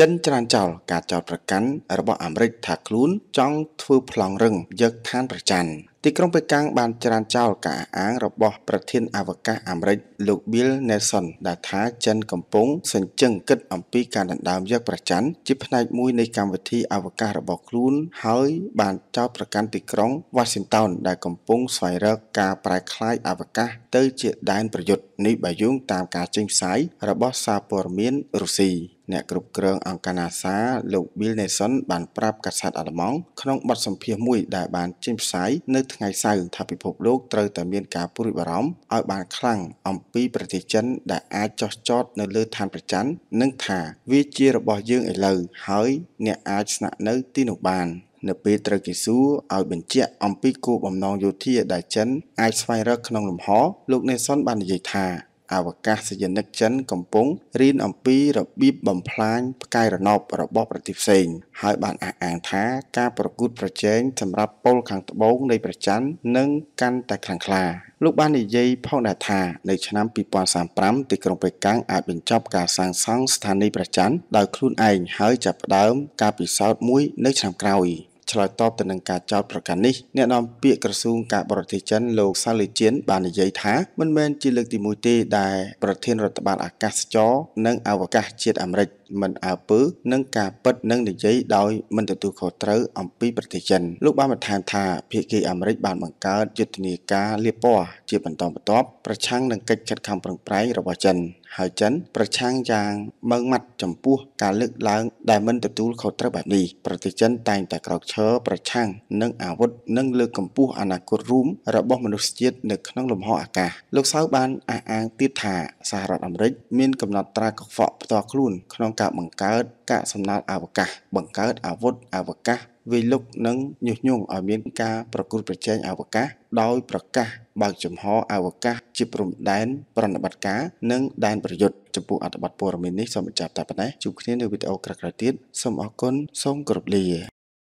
ចិនច្រានចោលការចោទប្រកាន់របស់អាមេរិកថាខ្លួនចង់ធ្វើប្លង់រឹងយកឋានប្រច័នទីក្រុងប៉េកាំងបានច្រានចោលការអាងរបស់ប្រធានអវកាសអាមេរិកលោក Bill Nelson ដែលថាចិនកំពុងសញ្ជឹងគិតអំពីការដណ្ដើមយកប្រច័នជាផ្នែកមួយនៃកម្មវិធីអវកាសរបស់ខ្លួនហើយបានចោទប្រកាន់ទីក្រុង Washington ដែលកំពុងស្វែងរកការប្រែក្លាយអវកាសទៅជាដែនប្រយុទ្ធនេះបើយោងតាមការចេញផ្សាយរបស់សារព័ត៌មានរុស្ស៊ីអ្នកគ្រប់គ្រងអង្គការ NASA លោក Bill Nelson បានប្រាប់កាសែតអាល្លឺម៉ង់ក្នុងបទសម្ភាសន៍មួយដែលបានចេញផ្សាយនៅថ្ងៃសៅរ៍ថាពិភពលោកត្រូវតែមានការព្រួយបារម្ភឲ្យ បានខ្លាំងអំពីប្រទេសចិន ដែលអាចចោះចតនៅលើឋានព្រះច័ន្ទនិងថាវាជារបស់យើងឥឡូវហើយ អ្នកអាចស្នាក់នៅទីនោះបាន នៅពេលត្រូវគេសួរឲ្យបញ្ជាក់អំពីគោលបំណងយោធាដែលចិនអាចស្វែងរកក្នុងលំហលោក Nelson បាននិយាយថាអវកាសយានិកចិនកំពុងរៀនអំពីរបៀបបំផ្លាញផ្កាយរណបរបស់ប្រទេសផ្សេងហើយបានអះអាងថាការប្រកួតប្រជែងសម្រាប់ពលខាងត្បូង នៃប្រច័ននឹងកាន់តែខ្លាំងក្លា លោកបាននិយាយផងដែរថានៅឆ្នាំ2035ទីក្រុងប៉េកាំងអាចបញ្ចប់ការសាងសង់ស្ថានីយប្រច័នដោយខ្លួនឯងហើយចាប់ផ្ដើមការពិសោធន៍មួយ នៅឆ្នាំក្រោយឆ្លើយតបទៅនឹងការចោទប្រកាន់នេះអ្នកនាំពាក្យក្រសួងការបរទេសចិនលោកសាលីជៀនបាននិយាយថាមិនមែនជាលើកទី1ទេដែលប្រធានរដ្ឋបាលអាកាសចរ និងអវកាសជាតិអាមេរិកមិនអើពើនឹងការពិតនិងនិយាយដោយមិនទទួលខុសត្រូវអំពីប្រទេសចិនលោកបានបន្ថែមថាភាគីអាមេរិកបានបង្កើតយុទ្ធនាការលៀបពណ៌ជាបន្តបន្ទាប់ប្រឆាំងនឹងកិច្ចខិតខំប្រឹងប្រែងរបស់ចិន។ហើយចិនប្រឆាំងយ៉ាងម៉ឺងម៉ាត់ចំពោះការលើកឡើងដែលមិនទទួលខុសត្រូវបែបនេះប្រទេសចិនតែងតែក្រោកឈរប្រឆាំងនឹងអាវុធនិងលើកកម្ពស់អនាគតរួមរបស់មនុស្សជាតិនៅក្នុងលំហ អាកាសលោកសៅបានអះអាងទៀតថាសហរដ្ឋអាមេរិកមានកំណត់ត្រាកខ្វក់ផ្ទាល់ខ្លួនក្នុងការបង្កើតកាកសំណល់អវកាសបង្កើតអាវុធអវកាសវាយលុកនិងញុះញង់ឲ្យមានការប្រកួតប្រជែងអវកាស ដោយប្រកាសបើកចំហអវកាសជាព្រំដែនប្រណិបត្តិការនិងដែនប្រយុទ្ធចំពោះអត្ថបទព័ត៌មាននេះសូមបញ្ចប់តែប៉ុណ្ណេះជួបគ្នានៅវីដេអូក្រោយៗទៀតសូមអរគុណសូមគោរពលា